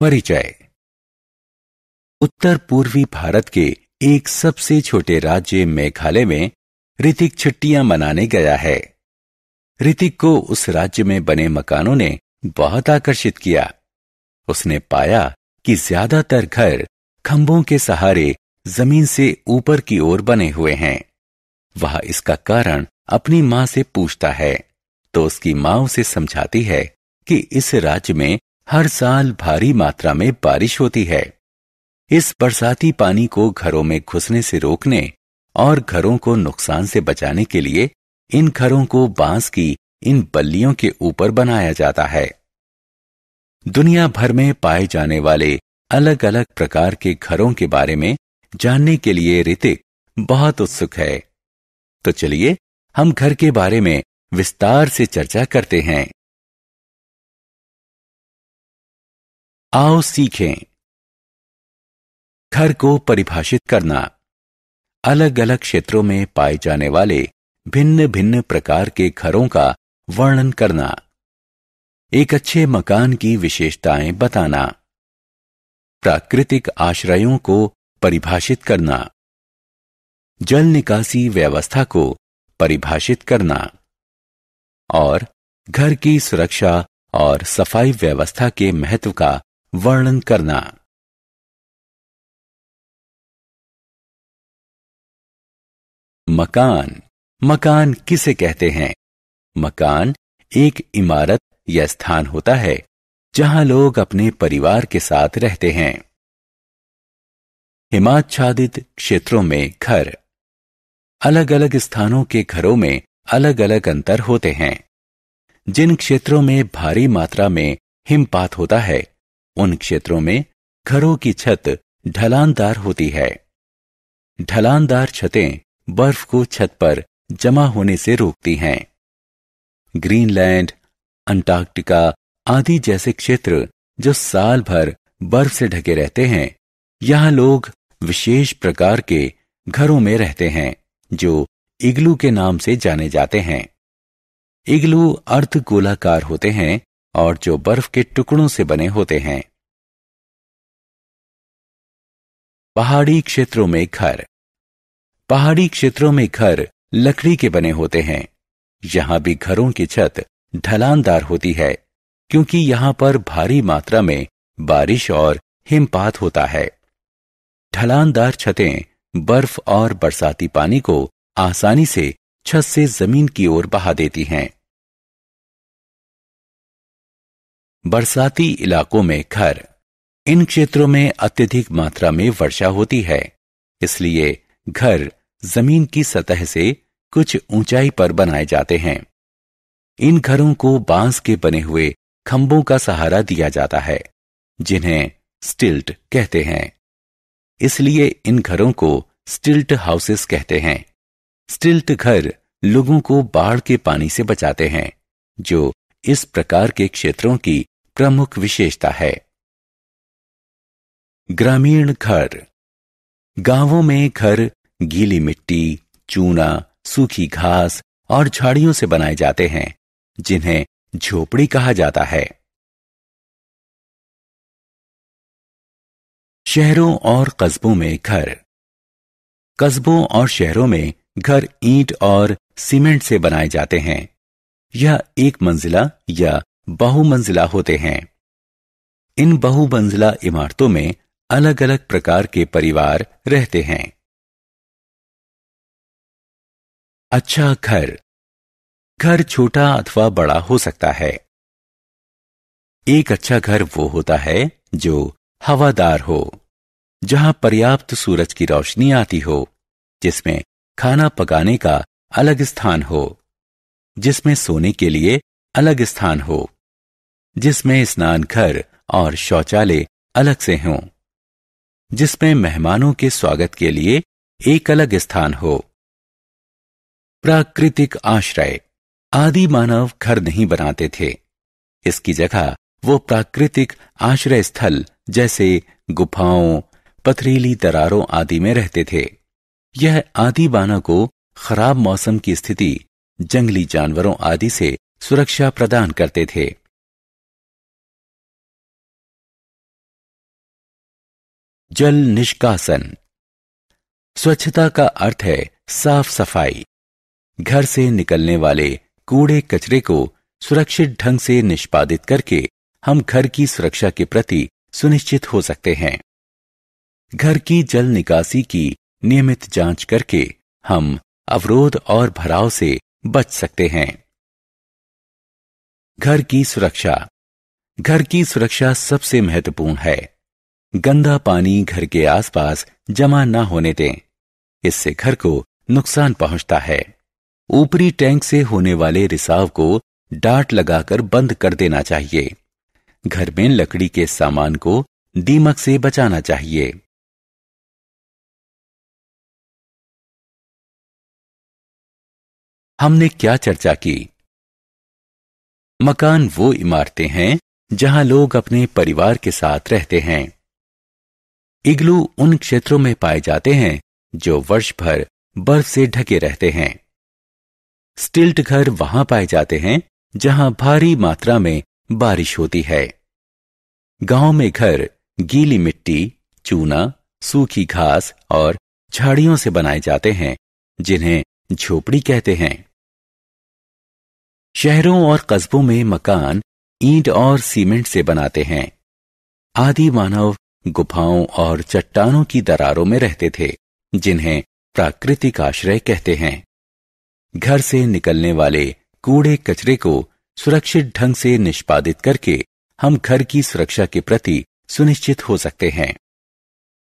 परिचय उत्तर पूर्वी भारत के एक सबसे छोटे राज्य मेघालय में ऋतिक छुट्टियां मनाने गया है ऋतिक को उस राज्य में बने मकानों ने बहुत आकर्षित किया उसने पाया कि ज्यादातर घर खंभों के सहारे जमीन से ऊपर की ओर बने हुए हैं वह इसका कारण अपनी मां से पूछता है तो उसकी मां उसे समझाती है कि इस राज्य में हर साल भारी मात्रा में बारिश होती है इस बरसाती पानी को घरों में घुसने से रोकने और घरों को नुकसान से बचाने के लिए इन घरों को बांस की इन बल्लियों के ऊपर बनाया जाता है दुनिया भर में पाए जाने वाले अलग अलग प्रकार के घरों के बारे में जानने के लिए ऋतिक बहुत उत्सुक है तो चलिए हम घर के बारे में विस्तार से चर्चा करते हैं आओ सीखें घर को परिभाषित करना अलग अलग क्षेत्रों में पाए जाने वाले भिन्न भिन्न प्रकार के घरों का वर्णन करना एक अच्छे मकान की विशेषताएं बताना प्राकृतिक आश्रयों को परिभाषित करना जल निकासी व्यवस्था को परिभाषित करना और घर की सुरक्षा और सफाई व्यवस्था के महत्व का वर्णन करना मकान मकान किसे कहते हैं मकान एक इमारत या स्थान होता है जहां लोग अपने परिवार के साथ रहते हैं हिमाच्छादित क्षेत्रों में घर अलग अलग स्थानों के घरों में अलग अलग अंतर होते हैं जिन क्षेत्रों में भारी मात्रा में हिमपात होता है उन क्षेत्रों में घरों की छत ढलानदार होती है ढलानदार छतें बर्फ को छत पर जमा होने से रोकती हैं ग्रीनलैंड अंटार्कटिका आदि जैसे क्षेत्र जो साल भर बर्फ से ढके रहते हैं यहां लोग विशेष प्रकार के घरों में रहते हैं जो इग्लू के नाम से जाने जाते हैं इग्लू अर्ध गोलाकार होते हैं और जो बर्फ के टुकड़ों से बने होते हैं पहाड़ी क्षेत्रों में घर पहाड़ी क्षेत्रों में घर लकड़ी के बने होते हैं यहां भी घरों की छत ढलानदार होती है क्योंकि यहां पर भारी मात्रा में बारिश और हिमपात होता है ढलानदार छतें बर्फ और बरसाती पानी को आसानी से छत से जमीन की ओर बहा देती हैं बरसाती इलाकों में घर इन क्षेत्रों में अत्यधिक मात्रा में वर्षा होती है इसलिए घर जमीन की सतह से कुछ ऊंचाई पर बनाए जाते हैं इन घरों को बांस के बने हुए खंभों का सहारा दिया जाता है जिन्हें स्टिल्ट कहते हैं इसलिए इन घरों को स्टिल्ट हाउसेस कहते हैं स्टिल्ट घर लोगों को बाढ़ के पानी से बचाते हैं जो इस प्रकार के क्षेत्रों की प्रमुख विशेषता है ग्रामीण घर गांवों में घर गीली मिट्टी चूना सूखी घास और झाड़ियों से बनाए जाते हैं जिन्हें झोपड़ी कहा जाता है शहरों और कस्बों में घर कस्बों और शहरों में घर ईंट और सीमेंट से बनाए जाते हैं यह एक मंजिला या बहुमंजिला होते हैं इन बहुमंजिला इमारतों में अलग अलग प्रकार के परिवार रहते हैं अच्छा घर घर छोटा अथवा बड़ा हो सकता है एक अच्छा घर वो होता है जो हवादार हो जहां पर्याप्त सूरज की रोशनी आती हो जिसमें खाना पकाने का अलग स्थान हो जिसमें सोने के लिए अलग स्थान हो जिसमें स्नान घर और शौचालय अलग से हों जिसमें मेहमानों के स्वागत के लिए एक अलग स्थान हो प्राकृतिक आश्रय आदि मानव घर नहीं बनाते थे इसकी जगह वो प्राकृतिक आश्रय स्थल जैसे गुफाओं पथरीली दरारों आदि में रहते थे यह आदि बाना को खराब मौसम की स्थिति जंगली जानवरों आदि से सुरक्षा प्रदान करते थे जल निष्कासन स्वच्छता का अर्थ है साफ सफाई घर से निकलने वाले कूड़े कचरे को सुरक्षित ढंग से निष्पादित करके हम घर की सुरक्षा के प्रति सुनिश्चित हो सकते हैं घर की जल निकासी की नियमित जांच करके हम अवरोध और भराव से बच सकते हैं घर की सुरक्षा घर की सुरक्षा सबसे महत्वपूर्ण है गंदा पानी घर के आसपास जमा ना होने दें इससे घर को नुकसान पहुंचता है ऊपरी टैंक से होने वाले रिसाव को डांट लगाकर बंद कर देना चाहिए घर में लकड़ी के सामान को दीमक से बचाना चाहिए हमने क्या चर्चा की मकान वो इमारतें हैं जहां लोग अपने परिवार के साथ रहते हैं इग्लू उन क्षेत्रों में पाए जाते हैं जो वर्ष भर बर्फ से ढके रहते हैं स्टिल्ट घर वहां पाए जाते हैं जहां भारी मात्रा में बारिश होती है गांव में घर गीली मिट्टी चूना सूखी घास और झाड़ियों से बनाए जाते हैं जिन्हें झोपड़ी कहते हैं शहरों और कस्बों में मकान ईंट और सीमेंट से बनाते हैं आदि मानव गुफाओं और चट्टानों की दरारों में रहते थे जिन्हें प्राकृतिक आश्रय कहते हैं घर से निकलने वाले कूड़े कचरे को सुरक्षित ढंग से निष्पादित करके हम घर की सुरक्षा के प्रति सुनिश्चित हो सकते हैं